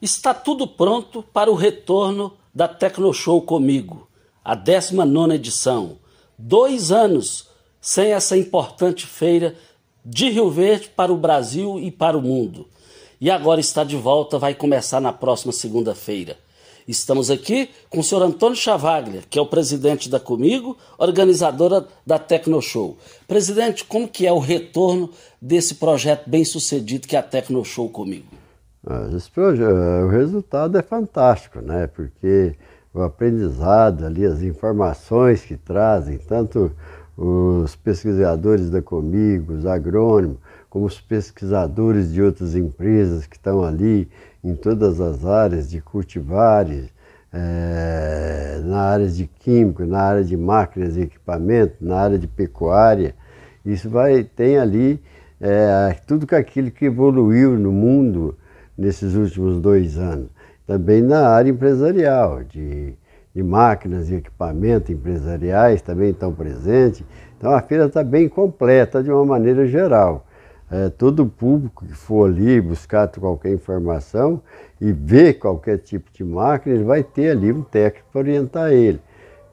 está tudo pronto para o retorno da Tecnoshow comigo, a 19 edição. Dois anos sem essa importante feira de Rio Verde para o Brasil e para o mundo. E agora está de volta, vai começar na próxima segunda-feira. Estamos aqui com o senhor Antônio Chavaglia, que é o presidente da Comigo, organizadora da Tecnoshow. Presidente, como que é o retorno desse projeto bem-sucedido que é a Tecnoshow Comigo? Ah, eh, o resultado é fantástico, né? Porque o aprendizado ali, as informações que trazem, tanto os pesquisadores da Comigo, os agrônomos, como os pesquisadores de outras empresas que estão ali em todas as áreas de cultivares, é, na área de químico, na área de máquinas e equipamento, na área de pecuária. Isso vai, tem ali é, tudo aquilo que evoluiu no mundo nesses últimos dois anos. Também na área empresarial, de, de máquinas e equipamentos empresariais também estão presentes. Então a feira está bem completa de uma maneira geral. É, todo público que for ali buscar qualquer informação e ver qualquer tipo de máquina, ele vai ter ali um técnico para orientar ele.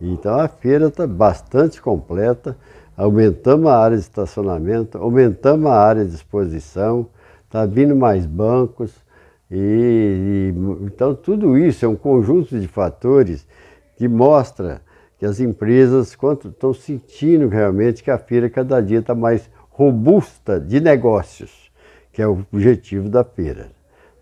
Então a feira está bastante completa, aumentamos a área de estacionamento, aumentamos a área de exposição, está vindo mais bancos, e, e, então, tudo isso é um conjunto de fatores que mostra que as empresas quanto estão sentindo realmente que a feira cada dia está mais robusta de negócios, que é o objetivo da feira.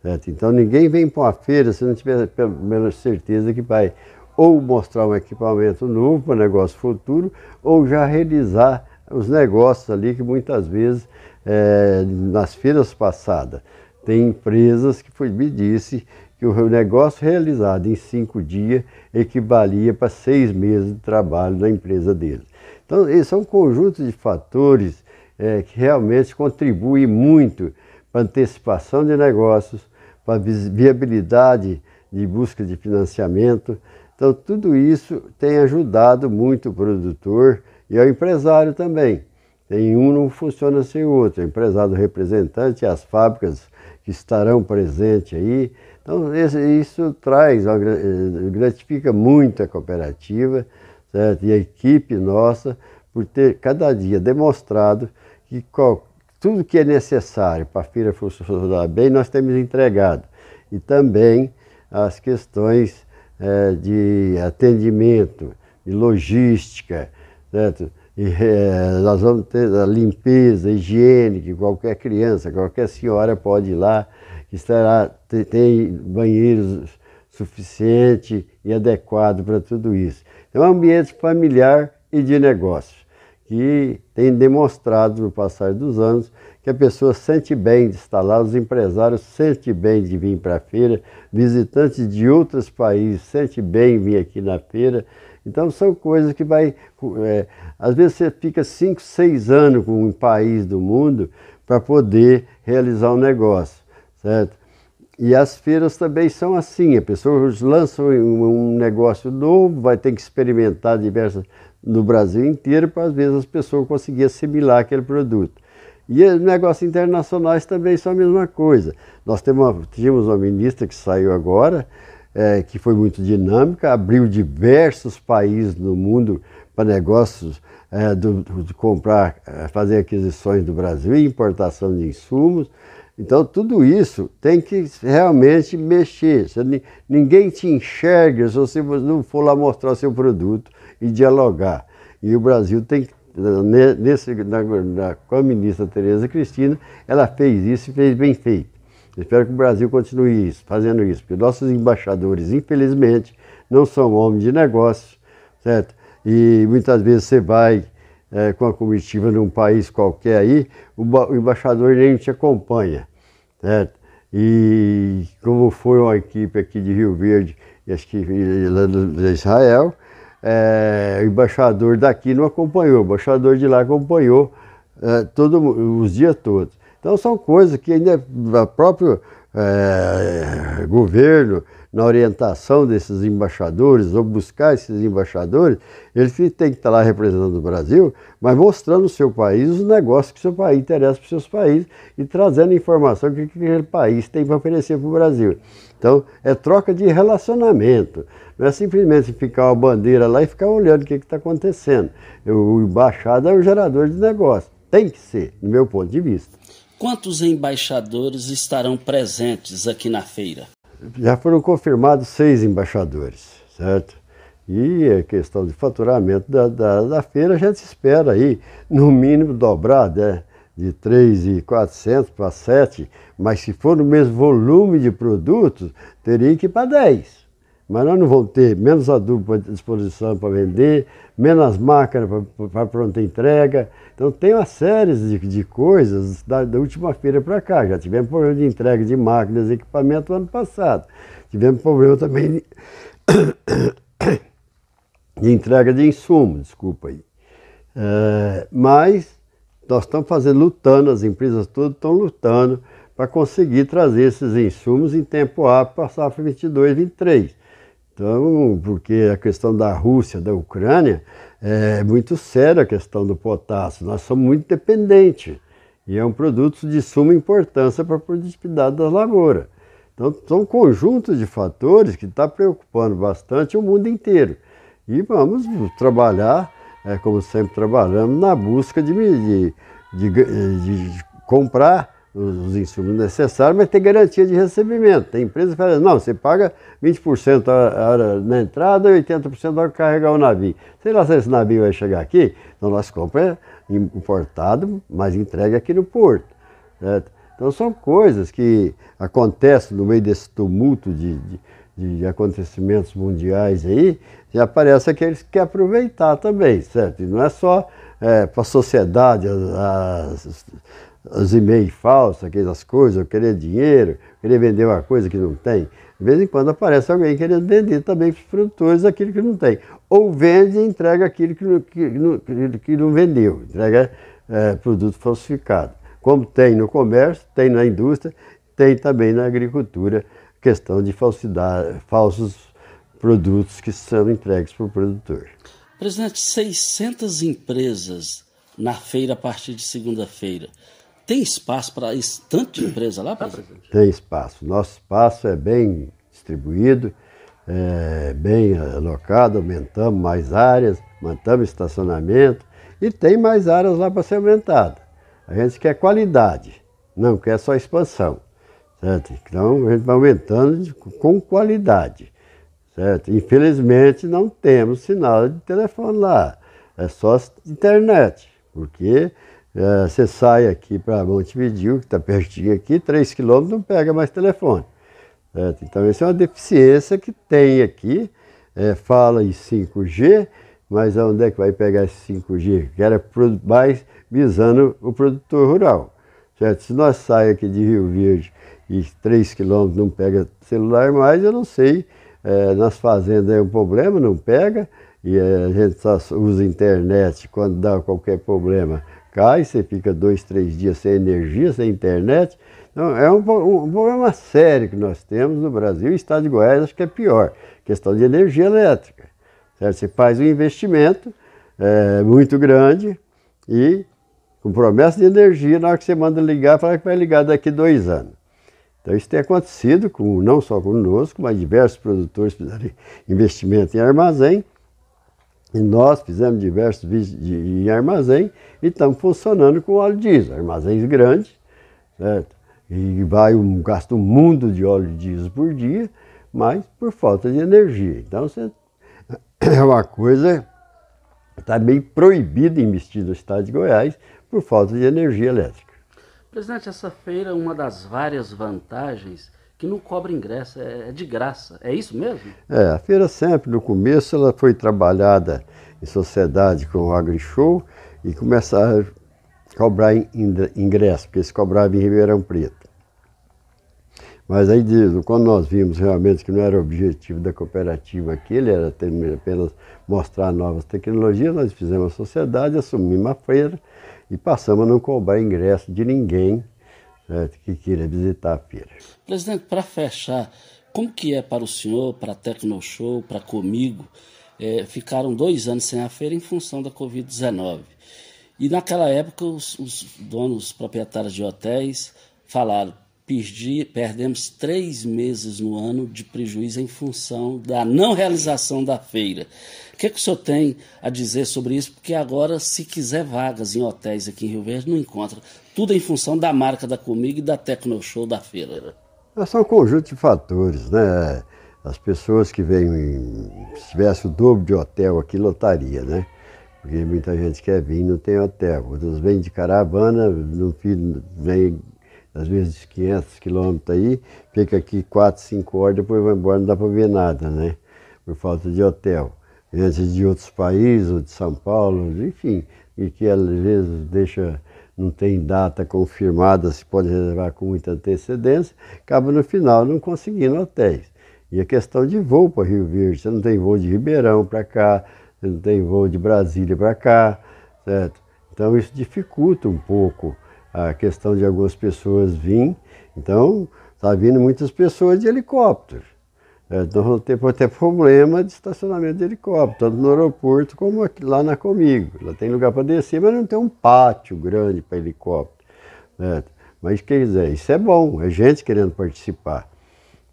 Certo? Então, ninguém vem para uma feira se não tiver menos certeza que vai ou mostrar um equipamento novo para o negócio futuro ou já realizar os negócios ali que muitas vezes é, nas feiras passadas tem empresas que foi, me disse que o negócio realizado em cinco dias equivalia para seis meses de trabalho da empresa dele. Então, esse é um conjunto de fatores é, que realmente contribuem muito para antecipação de negócios, para viabilidade de busca de financiamento. Então, tudo isso tem ajudado muito o produtor e ao empresário também um não funciona sem o outro. O empresário representante representante, as fábricas que estarão presentes aí. Então, isso traz, eh, gratifica muito a cooperativa certo? e a equipe nossa por ter cada dia demonstrado que tudo que é necessário para a feira funcionar bem, nós temos entregado. E também as questões eh, de atendimento, de logística, certo? E, é, nós vamos ter a limpeza, a higiene, que qualquer criança, qualquer senhora pode ir lá, que estará, tem, tem banheiros suficiente e adequado para tudo isso. Então, é um ambiente familiar e de negócios, que tem demonstrado no passar dos anos que a pessoa sente bem de estar lá, os empresários sentem bem de vir para a feira, visitantes de outros países sentem bem vir aqui na feira. Então são coisas que vai. É, às vezes você fica 5, 6 anos com um país do mundo para poder realizar um negócio, certo? E as feiras também são assim, a pessoa lança um negócio novo, vai ter que experimentar diversas no Brasil inteiro para às vezes as pessoas conseguirem assimilar aquele produto. E negócios internacionais também são a mesma coisa. Nós uma, tínhamos uma ministra que saiu agora, é, que foi muito dinâmica, abriu diversos países no mundo para negócios é, do, de comprar, é, fazer aquisições do Brasil e importação de insumos. Então, tudo isso tem que realmente mexer. Você, ninguém te enxerga se você não for lá mostrar seu produto e dialogar. E o Brasil tem que né, nesse, na, na, com a ministra Tereza Cristina, ela fez isso e fez bem feito. Espero que o Brasil continue isso, fazendo isso, porque nossos embaixadores, infelizmente, não são homens de negócios, certo? E muitas vezes você vai é, com a comitiva num país qualquer aí, o, o embaixador nem te acompanha, certo? E como foi uma equipe aqui de Rio Verde, acho que lá de Israel, é, o embaixador daqui não acompanhou, o embaixador de lá acompanhou é, todo, os dias todos. Então são coisas que ainda o próprio é, governo, na orientação desses embaixadores, ou buscar esses embaixadores, eles têm que estar lá representando o Brasil, mas mostrando o seu país, os negócios que o seu país interessa para os seus países e trazendo informação que aquele país tem para oferecer para o Brasil. Então, é troca de relacionamento. Não é simplesmente ficar uma bandeira lá e ficar olhando o que está acontecendo. Eu, o embaixado é o gerador de negócio. Tem que ser, no meu ponto de vista. Quantos embaixadores estarão presentes aqui na feira? Já foram confirmados seis embaixadores, certo? E a é questão de faturamento da, da, da feira a gente espera aí, no mínimo dobrado, né? de 3,400 para 7, mas se for no mesmo volume de produtos, teria que ir para 10. Mas nós não vamos ter menos adubo à disposição para vender, menos máquinas para pronta entrega. Então tem uma série de, de coisas da, da última feira para cá. Já tivemos problema de entrega de máquinas e equipamento ano passado. Tivemos problema também de, de entrega de insumo, desculpa aí. É, mas nós estamos fazendo, lutando, as empresas todas estão lutando para conseguir trazer esses insumos em tempo hábil para a safra 22, 23. Então, porque a questão da Rússia, da Ucrânia, é muito séria a questão do potássio. Nós somos muito dependentes e é um produto de suma importância para a produtividade da lavoura. Então, são um conjunto de fatores que está preocupando bastante o mundo inteiro. E vamos trabalhar, é, como sempre trabalhamos, na busca de, de, de, de comprar os insumos necessários, mas tem garantia de recebimento. Tem empresa que fala, não, você paga 20% a hora na entrada e 80% a hora carregar o navio. Sei lá se esse navio vai chegar aqui, então nós compramos é importado, mas entregue aqui no porto. Certo? Então são coisas que acontecem no meio desse tumulto de, de, de acontecimentos mundiais aí, e aparece aqueles que querem aproveitar também, certo? E não é só é, para a sociedade, as, as os e-mails falsos, aquelas coisas, querer dinheiro, querer vender uma coisa que não tem. De vez em quando aparece alguém querendo vender também para os produtores aquilo que não tem. Ou vende e entrega aquilo que não, que não, que não vendeu, entrega é, produto falsificado. Como tem no comércio, tem na indústria, tem também na agricultura, questão de falsidade, falsos produtos que são entregues para o produtor. Presidente, 600 empresas na feira a partir de segunda-feira. Tem espaço para esse tanto de empresa lá, tá presidente? Tem espaço. Nosso espaço é bem distribuído, é bem alocado, aumentamos mais áreas, mantemos estacionamento e tem mais áreas lá para ser aumentada. A gente quer qualidade, não quer só expansão. Certo? Então a gente vai aumentando com qualidade. Certo? Infelizmente não temos sinal de telefone lá, é só internet, porque é, você sai aqui para Montevidil, que está pertinho aqui, 3 quilômetros, não pega mais telefone. Certo? É, então, essa é uma deficiência que tem aqui. É, fala em 5G, mas onde é que vai pegar esse 5G? Que era mais visando o produtor rural. Certo? Se nós saímos aqui de Rio Verde e 3 quilômetros não pega celular mais, eu não sei. É, nas fazendas é um problema, não pega, e é, a gente só usa internet quando dá qualquer problema cai, você fica dois, três dias sem energia, sem internet. Então, é um, um, um problema sério que nós temos no Brasil o estado de Goiás acho que é pior. Questão de energia elétrica. Certo? Você faz um investimento é, muito grande e com promessa de energia, na hora que você manda ligar, fala que vai ligar daqui dois anos. Então isso tem acontecido com, não só conosco, mas diversos produtores fizeram investimento em armazém e nós fizemos diversos vídeos em armazém e estamos funcionando com óleo diesel, armazéns grandes, certo? E vai um, gasta um mundo de óleo diesel por dia, mas por falta de energia. Então você, é uma coisa está bem proibido investir no estado de Goiás por falta de energia elétrica. Presidente, essa feira, é uma das várias vantagens que não cobra ingresso, é, é, de graça. É isso mesmo? É, a feira sempre, no começo, ela foi trabalhada em sociedade com o AgriShow e começaram a cobrar ingresso, porque se cobrava em Ribeirão Preto. Mas aí, quando nós vimos realmente que não era o objetivo da cooperativa aquele, era apenas mostrar novas tecnologias, nós fizemos a sociedade, assumimos a feira e passamos a não cobrar ingresso de ninguém né, que queira visitar a feira. Presidente, para fechar, como que é para o senhor, para a Tecno Show, para comigo? É, ficaram dois anos sem a feira em função da Covid-19. E naquela época os, os donos, proprietários de hotéis falaram, perdi, perdemos três meses no ano de prejuízo em função da não realização da feira. O que, é que o senhor tem a dizer sobre isso? Porque agora, se quiser vagas em hotéis aqui em Rio Verde, não encontra. Tudo em função da marca da Comigo e da Tecnoshow da feira. É São um conjunto de fatores, né? As pessoas que vêm, se tivesse o dobro de hotel aqui, lotaria, né? Porque muita gente quer vir e não tem hotel. Outros vêm de caravana, não vem às vezes 500 quilômetros aí, fica aqui 4, 5 horas, depois vai embora, não dá para ver nada, né? Por falta de hotel. Gente de outros países, ou de São Paulo, enfim, e que às vezes deixa, não tem data confirmada, se pode reservar com muita antecedência, acaba no final não conseguindo hotéis. E a questão de voo para Rio Verde, você não tem voo de Ribeirão para cá, você não tem voo de Brasília para cá, certo? Então isso dificulta um pouco a questão de algumas pessoas virem. Então, está vindo muitas pessoas de helicóptero. Né? Então, vamos ter até problema de estacionamento de helicóptero, tanto no aeroporto como aqui, lá na Comigo. Lá tem lugar para descer, mas não tem um pátio grande para helicóptero. Né? Mas, quer dizer, isso é bom, é gente querendo participar.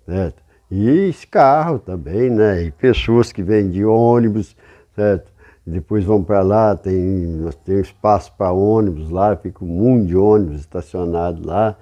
Né? E esse carro também, né? E pessoas que vêm de ônibus, certo? depois vão para lá, tem, tem espaço para ônibus lá, fica um mundo de ônibus estacionado lá,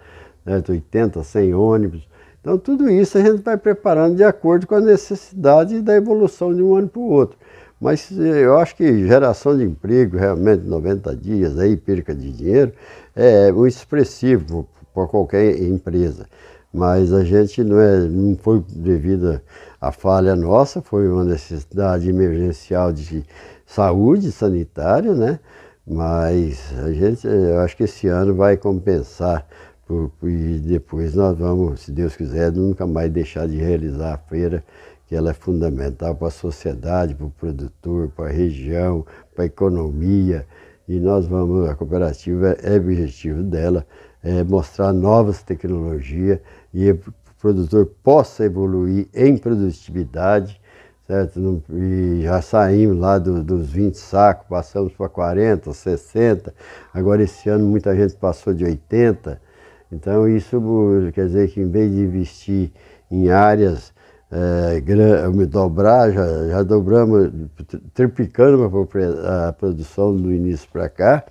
né, 80, 100 ônibus. Então tudo isso a gente vai preparando de acordo com a necessidade da evolução de um ano para o outro. Mas eh, eu acho que geração de emprego, realmente 90 dias, aí perca de dinheiro, é o expressivo para qualquer empresa. Mas a gente não, é, não foi devido a falha nossa foi uma necessidade emergencial de saúde sanitária, né? Mas a gente, eu acho que esse ano vai compensar e depois nós vamos, se Deus quiser, nunca mais deixar de realizar a feira, que ela é fundamental para a sociedade, para o produtor, para a região, para a economia. E nós vamos, a cooperativa é, é objetivo dela, é mostrar novas tecnologias e produtor possa evoluir em produtividade, certo? E já saímos lá do, dos 20 sacos, passamos para 40, 60, agora esse ano muita gente passou de 80. Então isso quer dizer que em vez de investir em áreas é, dobrar, já, já dobramos, triplicando a produção do início para cá.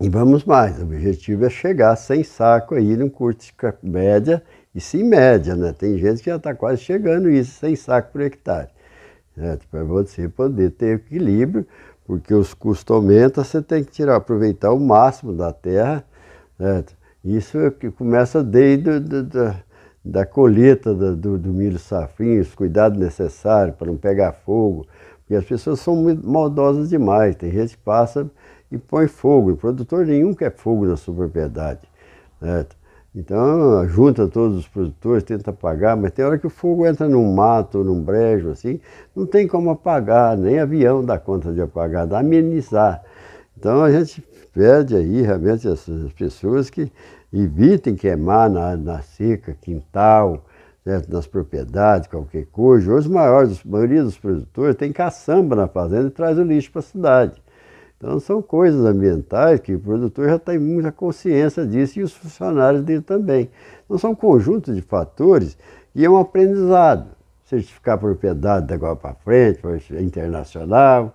E vamos mais, o objetivo é chegar sem saco aí num curto média e sim média, né? Tem gente que já está quase chegando isso, sem saco por hectare. Né? Para tipo, é você poder ter equilíbrio, porque os custos aumentam, você tem que tirar, aproveitar o máximo da terra. Né? Isso é que começa desde do, do, da colheita do, do milho safrinho, os cuidados necessários para não pegar fogo, e as pessoas são muito maldosas demais. Tem gente que passa e põe fogo. E produtor nenhum quer fogo na sua propriedade. Né? Então, junta todos os produtores, tenta apagar, mas tem hora que o fogo entra num mato, num brejo, assim, não tem como apagar, nem avião dá conta de apagar, dá amenizar. Então, a gente pede aí realmente as pessoas que evitem queimar na, na seca, quintal, certo? nas propriedades, qualquer coisa. Hoje, maiores, a maioria dos produtores tem caçamba na fazenda e traz o lixo para a cidade. Então, são coisas ambientais que o produtor já tem muita consciência disso e os funcionários dele também. Então, são um conjunto de fatores e é um aprendizado. Certificar a propriedade da agora para frente, internacional,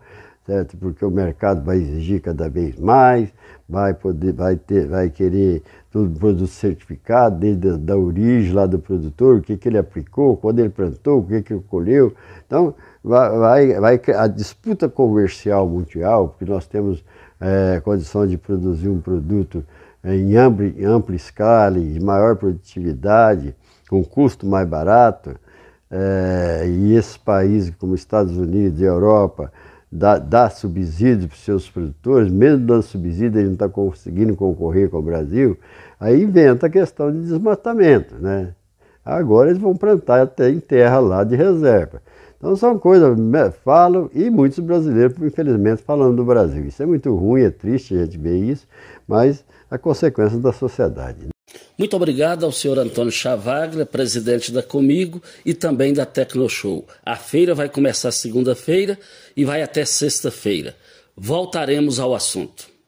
certo? Porque o mercado vai exigir cada vez mais, vai poder, vai ter, vai querer todo produto certificado, desde a, da origem lá do produtor, o que, que ele aplicou, quando ele plantou, o que, que ele colheu. Então, vai, vai, a disputa comercial mundial, porque nós temos é, condição de produzir um produto é, em ampla, em ampla escala, de maior produtividade, com custo mais barato, é, e esses países como Estados Unidos e Europa, dá, dá subsídio para os seus produtores, mesmo dando subsídio, ele não está conseguindo concorrer com o Brasil, aí inventa a questão de desmatamento, né? Agora eles vão plantar até em terra lá de reserva. Então são coisas, né, falam, e muitos brasileiros, infelizmente, falando do Brasil. Isso é muito ruim, é triste a gente ver isso, mas a consequência da sociedade. Né? Muito obrigado ao senhor Antônio Chavaglia, presidente da Comigo e também da Tecnoshow. A feira vai começar segunda-feira e vai até sexta-feira. Voltaremos ao assunto.